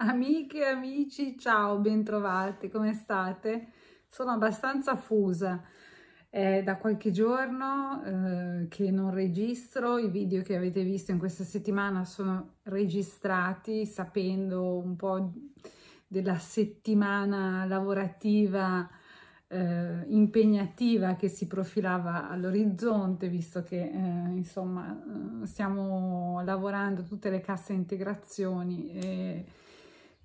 Amiche e amici, ciao, bentrovati, come state? Sono abbastanza fusa. È da qualche giorno eh, che non registro, i video che avete visto in questa settimana sono registrati sapendo un po' della settimana lavorativa eh, impegnativa che si profilava all'orizzonte, visto che eh, insomma eh, stiamo lavorando tutte le casse integrazioni e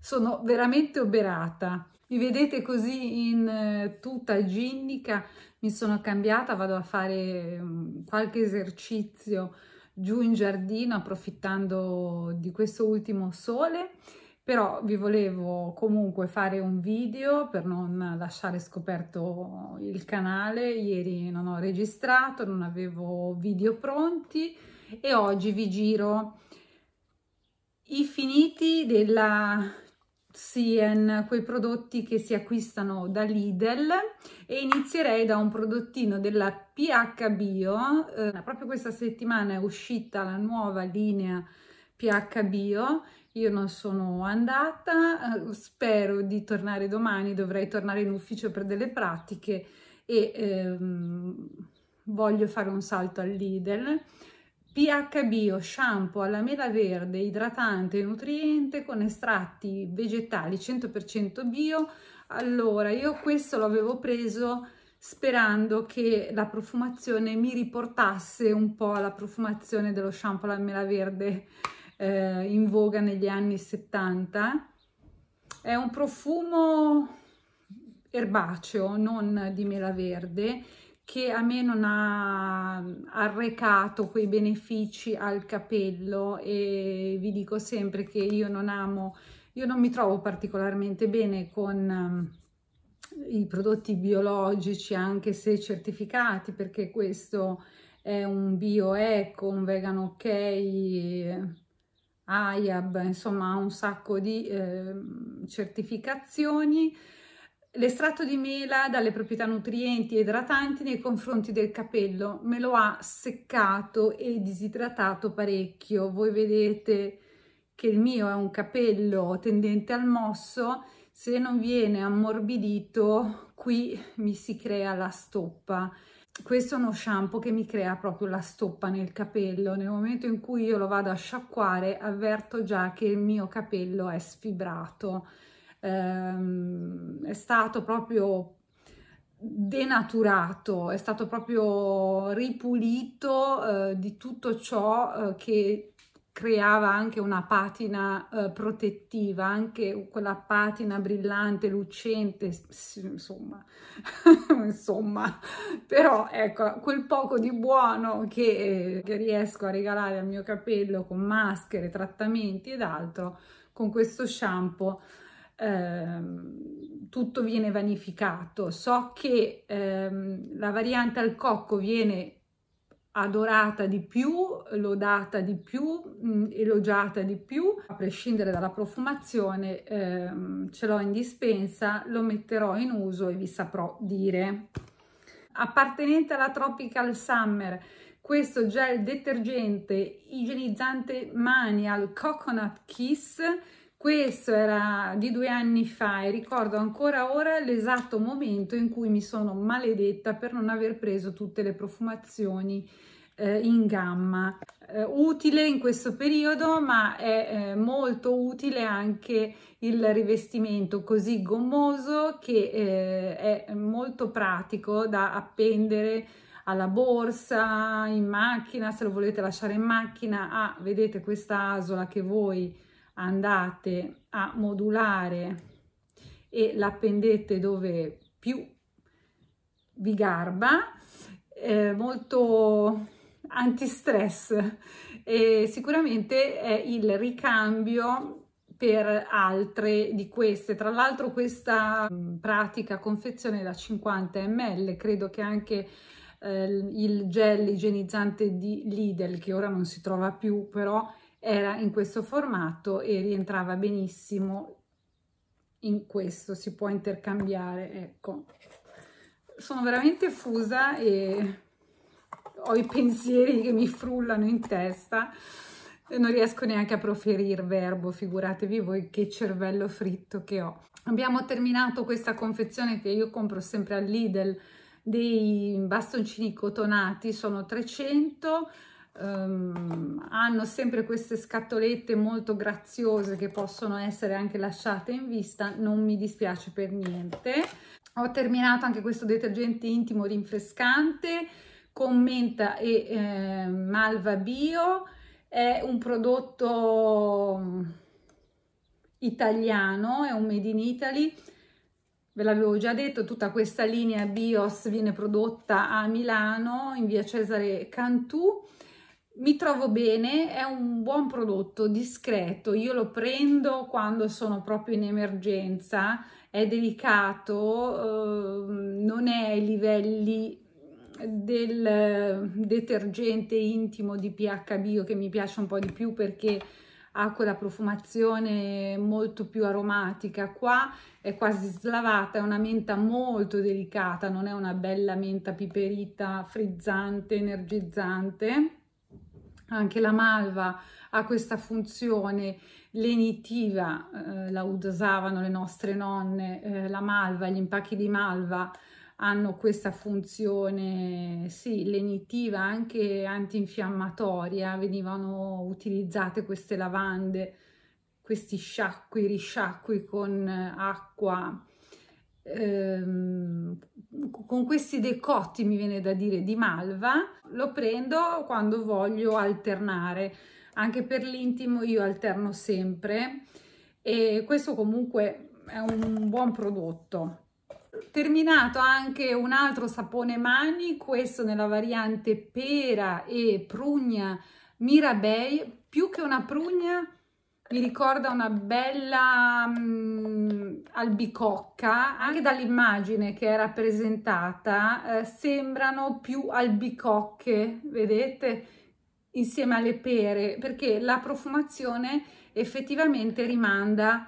sono veramente oberata. Mi vedete così in eh, tuta ginnica, mi sono cambiata, vado a fare mm, qualche esercizio giù in giardino approfittando di questo ultimo sole però vi volevo comunque fare un video per non lasciare scoperto il canale ieri non ho registrato non avevo video pronti e oggi vi giro i finiti della Sien, quei prodotti che si acquistano da Lidl e inizierei da un prodottino della PH Bio. Eh, proprio questa settimana è uscita la nuova linea PH Bio. Io non sono andata, eh, spero di tornare domani, dovrei tornare in ufficio per delle pratiche e ehm, voglio fare un salto al Lidl PH Bio, shampoo alla mela verde, idratante e nutriente con estratti vegetali 100% bio. Allora, io questo l'avevo preso sperando che la profumazione mi riportasse un po' alla profumazione dello shampoo alla mela verde eh, in voga negli anni 70. È un profumo erbaceo, non di mela verde, che a me non ha arrecato quei benefici al capello e vi dico sempre che io non amo, io non mi trovo particolarmente bene con ehm, i prodotti biologici anche se certificati perché questo è un bio eco, un vegan ok, eh, AIAB, insomma ha un sacco di eh, certificazioni L'estratto di mela dalle proprietà nutrienti e idratanti nei confronti del capello me lo ha seccato e disidratato parecchio. Voi vedete che il mio è un capello tendente al mosso, se non viene ammorbidito qui mi si crea la stoppa. Questo è uno shampoo che mi crea proprio la stoppa nel capello. Nel momento in cui io lo vado a sciacquare avverto già che il mio capello è sfibrato ehm, è stato proprio denaturato, è stato proprio ripulito eh, di tutto ciò eh, che creava anche una patina eh, protettiva, anche quella patina brillante, lucente, insomma, insomma, però ecco, quel poco di buono che, eh, che riesco a regalare al mio capello con maschere, trattamenti ed altro, con questo shampoo ehm, tutto viene vanificato. So che ehm, la variante al cocco viene adorata di più, lodata di più, mh, mm, elogiata di più, a prescindere dalla profumazione, ehm, ce l'ho in dispensa, lo metterò in uso e vi saprò dire. Appartenente alla Tropical Summer, questo gel detergente igienizzante mani al Coconut Kiss questo era di due anni fa e ricordo ancora ora l'esatto momento in cui mi sono maledetta per non aver preso tutte le profumazioni eh, in gamma. Eh, utile in questo periodo, ma è eh, molto utile anche il rivestimento così gommoso che eh, è molto pratico da appendere alla borsa, in macchina, se lo volete lasciare in macchina. Ah, vedete questa asola che voi andate a modulare e l'appendete dove più vi garba, eh, molto antistress e sicuramente è il ricambio per altre di queste. Tra l'altro questa mm, pratica confezione da 50 ml, credo che anche eh, il gel igienizzante di Lidl, che ora non si trova più, però era in questo formato e rientrava benissimo in questo, si può intercambiare, ecco. Sono veramente fusa e ho i pensieri che mi frullano in testa non riesco neanche a proferire verbo, figuratevi voi che cervello fritto che ho. Abbiamo terminato questa confezione che io compro sempre al Lidl dei bastoncini cotonati, sono 300 um, hanno sempre queste scatolette molto graziose che possono essere anche lasciate in vista, non mi dispiace per niente. Ho terminato anche questo detergente intimo rinfrescante con menta e eh, malva bio, è un prodotto mm, italiano, è un made in Italy, ve l'avevo già detto, tutta questa linea BIOS viene prodotta a Milano in via Cesare Cantù mi trovo bene, è un buon prodotto, discreto, io lo prendo quando sono proprio in emergenza, è delicato, eh, non è ai livelli del detergente intimo di pH bio che mi piace un po' di più perché ha quella profumazione molto più aromatica. Qua è quasi slavata, è una menta molto delicata, non è una bella menta piperita, frizzante, energizzante anche la malva ha questa funzione lenitiva, eh, la usavano le nostre nonne, eh, la malva, gli impacchi di malva hanno questa funzione sì, lenitiva, anche antinfiammatoria, venivano utilizzate queste lavande, questi sciacqui, risciacqui con eh, acqua Ehm, con questi decotti, mi viene da dire, di malva, lo prendo quando voglio alternare. Anche per l'intimo io alterno sempre e questo comunque è un buon prodotto. Terminato anche un altro sapone mani, questo nella variante pera e prugna Mirabei, più che una prugna mi ricorda una bella mm, albicocca, anche mm. dall'immagine che è rappresentata, eh, sembrano più albicocche, vedete? Insieme alle pere, perché la profumazione effettivamente rimanda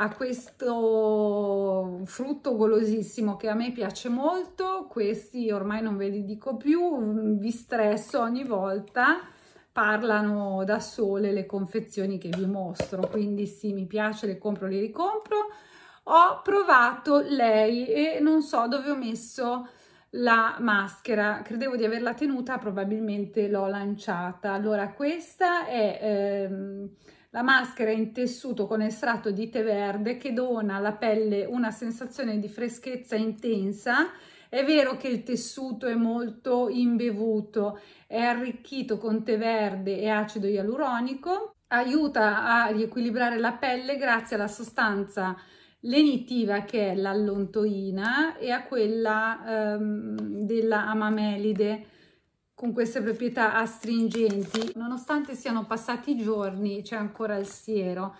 a questo frutto golosissimo che a me piace molto, questi ormai non ve li dico più, mm, vi stresso ogni volta, parlano da sole le confezioni che vi mostro, quindi sì, mi piace, le compro, le ricompro, ho provato lei e non so dove ho messo la maschera credevo di averla tenuta probabilmente l'ho lanciata allora questa è ehm, la maschera in tessuto con estratto di tè verde che dona alla pelle una sensazione di freschezza intensa è vero che il tessuto è molto imbevuto è arricchito con tè verde e acido ialuronico aiuta a riequilibrare la pelle grazie alla sostanza l'enitiva che è l'allontoina e a quella ehm, della amamelide con queste proprietà astringenti. Nonostante siano passati giorni c'è ancora il siero.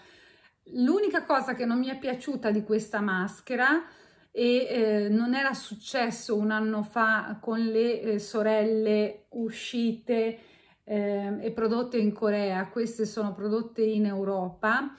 L'unica cosa che non mi è piaciuta di questa maschera e eh, non era successo un anno fa con le eh, sorelle uscite eh, e prodotte in Corea, queste sono prodotte in Europa,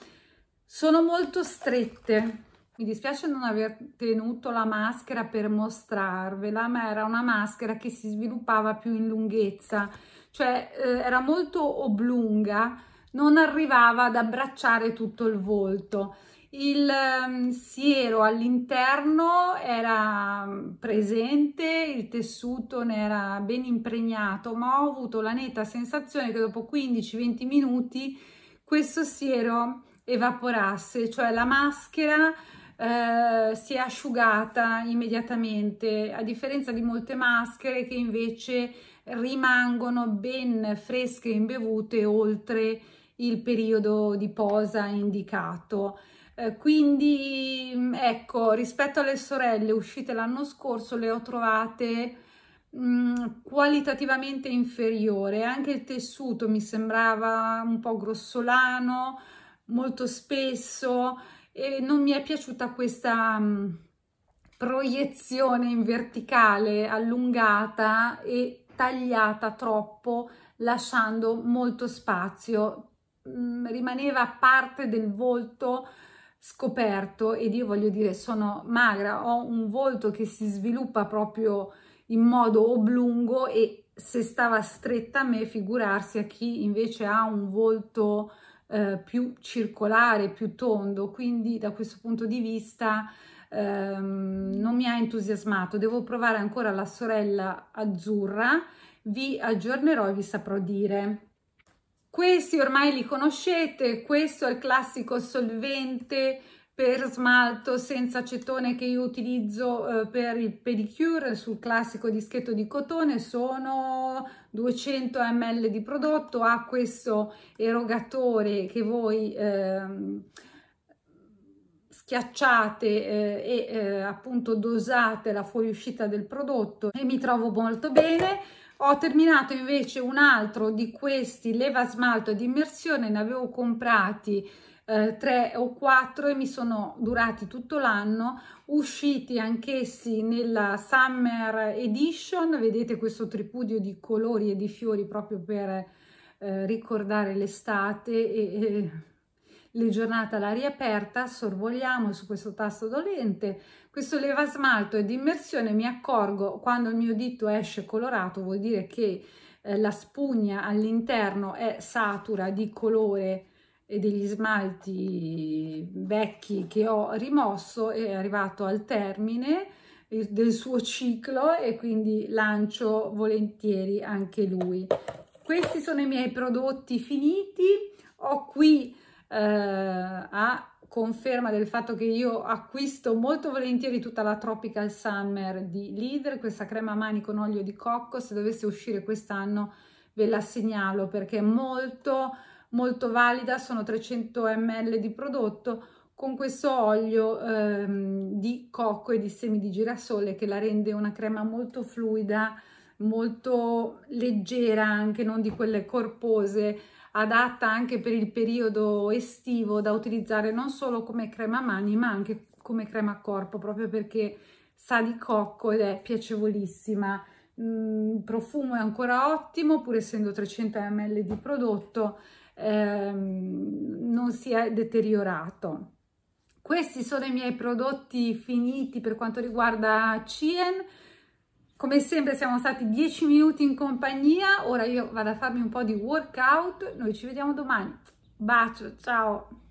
sono molto strette, mi dispiace non aver tenuto la maschera per mostrarvela, ma era una maschera che si sviluppava più in lunghezza, cioè eh, era molto oblunga, non arrivava ad abbracciare tutto il volto. Il ehm, siero all'interno era mm, presente, il tessuto ne era ben impregnato, ma ho avuto la netta sensazione che dopo 15-20 minuti questo siero evaporasse, cioè la maschera eh, si è asciugata immediatamente, a differenza di molte maschere che invece rimangono ben fresche e imbevute oltre il periodo di posa indicato. Eh, quindi mm, ecco, rispetto alle sorelle uscite l'anno scorso le ho trovate mh, mm, qualitativamente inferiore, anche il tessuto mi sembrava un po' grossolano, molto spesso, e non mi è piaciuta questa mm, proiezione in verticale allungata e tagliata troppo lasciando molto spazio mm, rimaneva parte del volto scoperto ed io voglio dire sono magra ho un volto che si sviluppa proprio in modo oblungo e se stava stretta a me figurarsi a chi invece ha un volto eh, più circolare, più tondo, quindi da questo punto di vista ehm, non mi ha entusiasmato. Devo provare ancora la sorella azzurra, vi aggiornerò e vi saprò dire. Questi ormai li conoscete, questo è il classico solvente per smalto senza acetone che io utilizzo eh, per il pedicure sul classico dischetto di cotone sono 200 ml di prodotto ha questo erogatore che voi ehm, schiacciate eh, e eh, appunto dosate la fuoriuscita del prodotto e mi trovo molto bene ho terminato invece un altro di questi leva smalto di immersione ne avevo comprati eh, tre o quattro e mi sono durati tutto l'anno, usciti anch'essi nella Summer Edition, vedete questo tripudio di colori e di fiori proprio per eh, ricordare l'estate e, e le giornate all'aria aperta, sorvoliamo su questo tasto dolente, questo leva smalto ed immersione mi accorgo quando il mio dito esce colorato vuol dire che eh, la spugna all'interno è satura di colore e degli smalti vecchi che ho rimosso è arrivato al termine del suo ciclo e quindi lancio volentieri anche lui. Questi sono i miei prodotti finiti, ho qui eh, a conferma del fatto che io acquisto molto volentieri tutta la Tropical Summer di Leader, questa crema mani con olio di cocco, se dovesse uscire quest'anno ve la segnalo perché è molto molto valida, sono 300 ml di prodotto con questo olio ehm, di cocco e di semi di girasole che la rende una crema molto fluida, molto leggera anche, non di quelle corpose, adatta anche per il periodo estivo da utilizzare non solo come crema mani ma anche come crema corpo proprio perché sa di cocco ed è piacevolissima. Mm, il profumo è ancora ottimo pur essendo 300 ml di prodotto ehm, non si è deteriorato. Questi sono i miei prodotti finiti per quanto riguarda Cien. Come sempre siamo stati 10 minuti in compagnia, ora io vado a farmi un po' di workout, noi ci vediamo domani. Bacio, ciao!